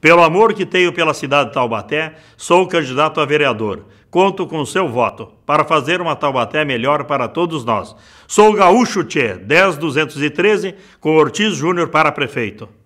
Pelo amor que tenho pela cidade de Taubaté, sou candidato a vereador. Conto com seu voto para fazer uma Taubaté melhor para todos nós. Sou gaúcho Tchê, 10213, com Ortiz Júnior para prefeito.